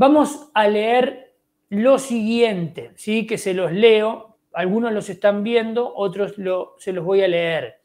Vamos a leer lo siguiente, ¿sí? que se los leo. Algunos los están viendo, otros se los voy a leer.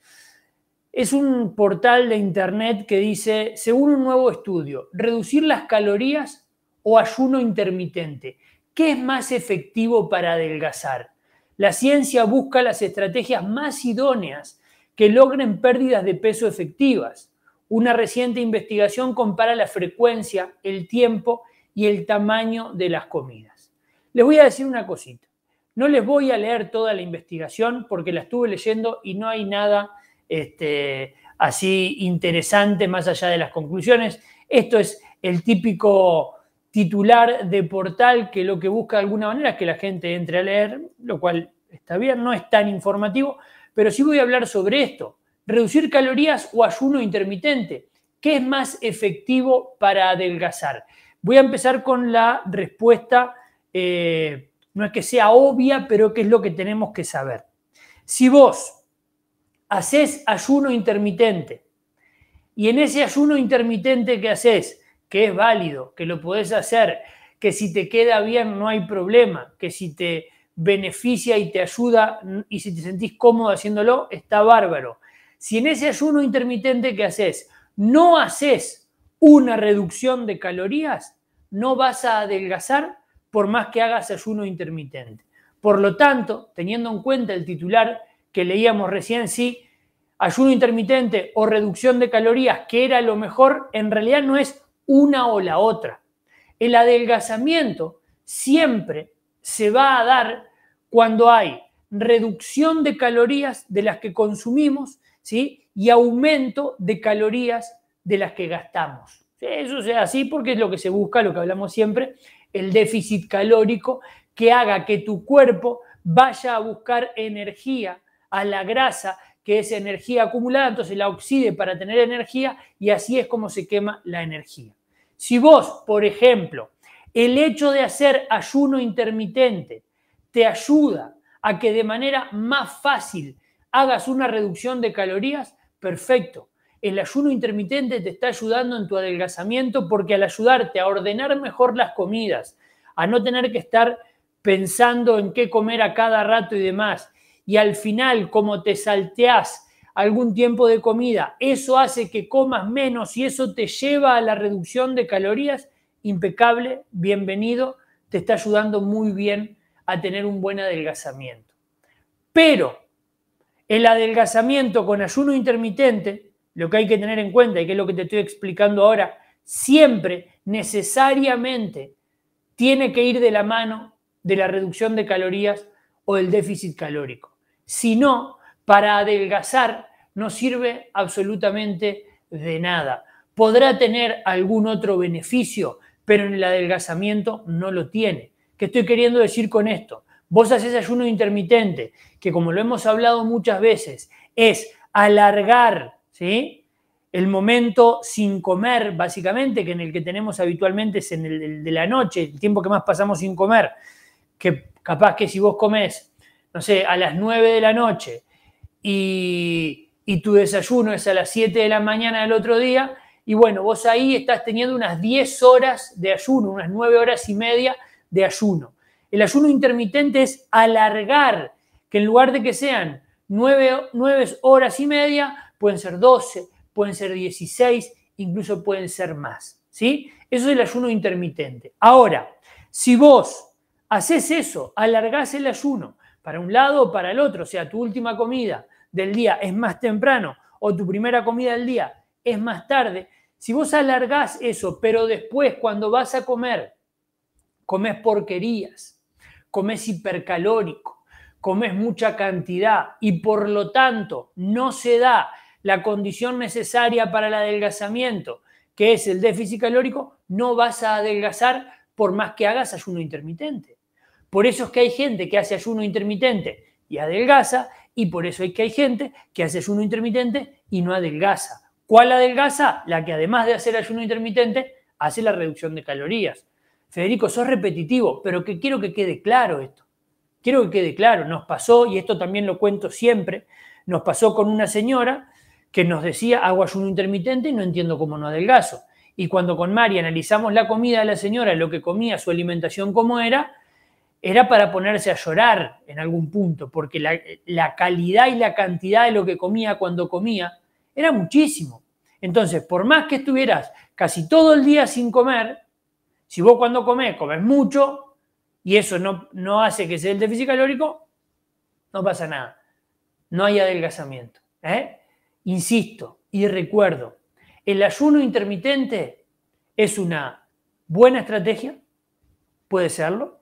Es un portal de internet que dice, según un nuevo estudio, reducir las calorías o ayuno intermitente. ¿Qué es más efectivo para adelgazar? La ciencia busca las estrategias más idóneas que logren pérdidas de peso efectivas. Una reciente investigación compara la frecuencia, el tiempo y el tamaño de las comidas. Les voy a decir una cosita. No les voy a leer toda la investigación porque la estuve leyendo y no hay nada este, así interesante más allá de las conclusiones. Esto es el típico titular de portal que lo que busca de alguna manera es que la gente entre a leer, lo cual está bien, no es tan informativo, pero sí voy a hablar sobre esto. Reducir calorías o ayuno intermitente. ¿Qué es más efectivo para adelgazar? Voy a empezar con la respuesta, eh, no es que sea obvia, pero que es lo que tenemos que saber. Si vos haces ayuno intermitente y en ese ayuno intermitente que haces, que es válido, que lo podés hacer, que si te queda bien no hay problema, que si te beneficia y te ayuda mm, y si te sentís cómodo haciéndolo, está bárbaro. Si en ese ayuno intermitente que haces no haces una reducción de calorías, no vas a adelgazar por más que hagas ayuno intermitente. Por lo tanto, teniendo en cuenta el titular que leíamos recién, sí, ayuno intermitente o reducción de calorías, que era lo mejor, en realidad no es una o la otra. El adelgazamiento siempre se va a dar cuando hay reducción de calorías de las que consumimos ¿sí? y aumento de calorías de las que gastamos. Eso sea así porque es lo que se busca, lo que hablamos siempre, el déficit calórico que haga que tu cuerpo vaya a buscar energía a la grasa, que es energía acumulada, entonces la oxide para tener energía y así es como se quema la energía. Si vos, por ejemplo, el hecho de hacer ayuno intermitente te ayuda a que de manera más fácil hagas una reducción de calorías, perfecto el ayuno intermitente te está ayudando en tu adelgazamiento porque al ayudarte a ordenar mejor las comidas, a no tener que estar pensando en qué comer a cada rato y demás, y al final como te salteás algún tiempo de comida, eso hace que comas menos y eso te lleva a la reducción de calorías, impecable, bienvenido, te está ayudando muy bien a tener un buen adelgazamiento. Pero el adelgazamiento con ayuno intermitente lo que hay que tener en cuenta, y que es lo que te estoy explicando ahora, siempre necesariamente tiene que ir de la mano de la reducción de calorías o del déficit calórico. Si no, para adelgazar no sirve absolutamente de nada. Podrá tener algún otro beneficio, pero en el adelgazamiento no lo tiene. ¿Qué estoy queriendo decir con esto? Vos haces ayuno intermitente, que como lo hemos hablado muchas veces, es alargar ¿sí? El momento sin comer, básicamente, que en el que tenemos habitualmente es en el, de la noche, el tiempo que más pasamos sin comer, que capaz que si vos comes, no sé, a las 9 de la noche y, tu desayuno es a las 7 de la mañana del otro día, y bueno, vos ahí estás teniendo unas 10 horas de ayuno, unas 9 horas y media de ayuno. El ayuno intermitente es alargar, que en lugar de que sean 9, 9 horas y media, pueden ser 12, pueden ser 16, incluso pueden ser más. ¿sí? Eso es el ayuno intermitente. Ahora, si vos haces eso, alargás el ayuno para un lado o para el otro, o sea, tu última comida del día es más temprano o tu primera comida del día es más tarde, si vos alargás eso, pero después cuando vas a comer, comes porquerías, comes hipercalórico, comes mucha cantidad y por lo tanto no se da la condición necesaria para el adelgazamiento, que es el déficit calórico, no vas a adelgazar por más que hagas ayuno intermitente. Por eso es que hay gente que hace ayuno intermitente y adelgaza, y por eso es que hay gente que hace ayuno intermitente y no adelgaza. ¿Cuál adelgaza? La que además de hacer ayuno intermitente, hace la reducción de calorías. Federico, sos repetitivo, pero que quiero que quede claro esto. Quiero que quede claro, nos pasó, y esto también lo cuento siempre, nos pasó con una señora que nos decía hago ayuno intermitente y no entiendo cómo no adelgazo. Y cuando con Mari analizamos la comida de la señora, lo que comía, su alimentación, cómo era, era para ponerse a llorar en algún punto, porque la, calidad y la cantidad de lo que comía cuando comía era muchísimo. Entonces, por más que estuvieras casi todo el día sin comer, si vos cuando comés comes mucho y eso no, no hace que sea el déficit calórico, no pasa nada. No hay adelgazamiento. ¿eh? Insisto y recuerdo, el ayuno intermitente es una buena estrategia, puede serlo.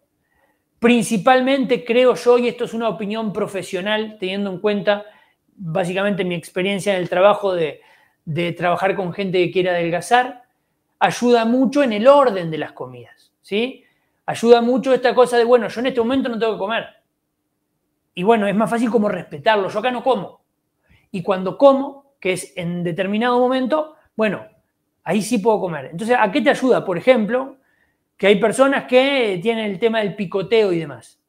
Principalmente creo yo, y esto es una opinión profesional, teniendo en cuenta básicamente mi experiencia en el trabajo de, trabajar con gente que quiere adelgazar, ayuda mucho en el orden de las comidas, ¿sí? Ayuda mucho esta cosa de, bueno, yo en este momento no tengo que comer. Y bueno, es más fácil como respetarlo. Yo acá no como. Y cuando como, que es en determinado momento, bueno, ahí sí puedo comer. Entonces, ¿a qué te ayuda? Por ejemplo, que hay personas que tienen el tema del picoteo y demás.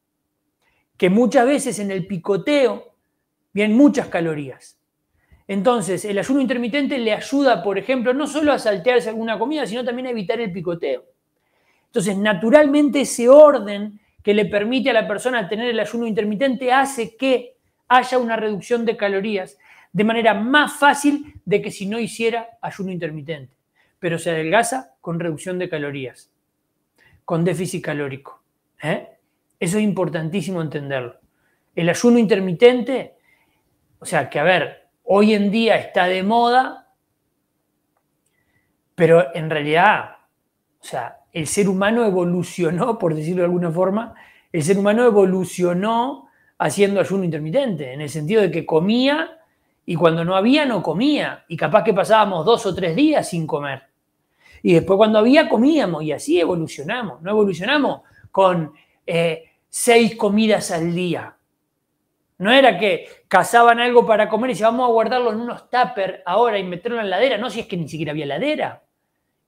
Que muchas veces en el picoteo vienen muchas calorías. Entonces, el ayuno intermitente le ayuda, por ejemplo, no solo a saltearse alguna comida, sino también a evitar el picoteo. Entonces, naturalmente ese orden que le permite a la persona tener el ayuno intermitente hace que haya una reducción de calorías de manera más fácil de que si no hiciera ayuno intermitente, pero se adelgaza con reducción de calorías, con déficit calórico. ¿eh? Eso es importantísimo entenderlo. El ayuno intermitente, o sea, que a ver, hoy en día está de moda, pero en realidad, o sea, el ser humano evolucionó, por decirlo de alguna forma, el ser humano evolucionó haciendo ayuno intermitente, en el sentido de que comía y cuando no había, no comía. Y capaz que pasábamos dos o tres días sin comer. Y después cuando había, comíamos. Y así evolucionamos. No evolucionamos con eh, seis comidas al día. No era que cazaban algo para comer y se vamos a guardarlo en unos tupper ahora y meterlo en la ladera. No, si es que ni siquiera había ladera.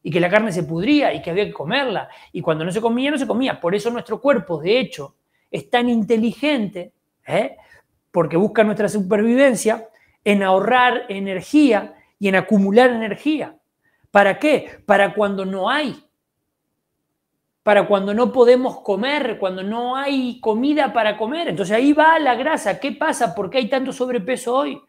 Y que la carne se pudría y que había que comerla. Y cuando no se comía, no se comía. Por eso nuestro cuerpo, de hecho, es tan inteligente, ¿eh? porque busca nuestra supervivencia, en ahorrar energía y en acumular energía. ¿Para qué? Para cuando no hay. Para cuando no podemos comer, cuando no hay comida para comer. Entonces ahí va la grasa. ¿Qué pasa? ¿Por qué hay tanto sobrepeso hoy?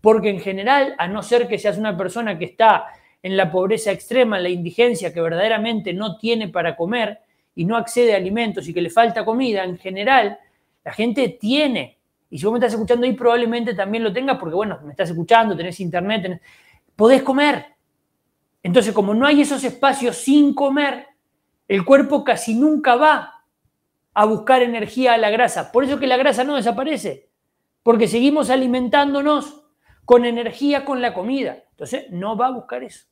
Porque en general, a no ser que seas una persona que está en la pobreza extrema, en la indigencia, que verdaderamente no tiene para comer y no accede a alimentos y que le falta comida, en general, la gente tiene y si vos me estás escuchando ahí, probablemente también lo tengas, porque bueno, me estás escuchando, tenés internet, podés comer. Entonces, como no hay esos espacios sin comer, el cuerpo casi nunca va a buscar energía a la grasa. Por eso que la grasa no desaparece, porque seguimos alimentándonos con energía con la comida. Entonces, no va a buscar eso.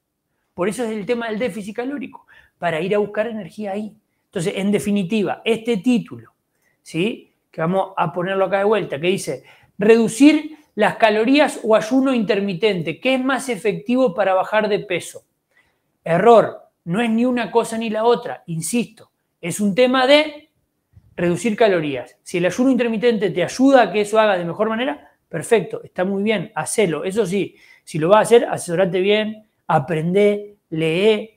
Por eso es el tema del déficit calórico, para ir a buscar energía ahí. Entonces, en definitiva, este título, ¿sí? que vamos a ponerlo acá de vuelta, que dice, reducir las calorías o ayuno intermitente, ¿qué es más efectivo para bajar de peso? Error, no es ni una cosa ni la otra, insisto, es un tema de reducir calorías. Si el ayuno intermitente te ayuda a que eso haga de mejor manera, perfecto, está muy bien, hacelo. Eso sí, si lo vas a hacer, asesorate bien, aprende, lee,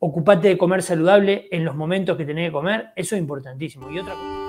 ocupate de comer saludable en los momentos que tenés que comer, eso es importantísimo. Y otra cosa.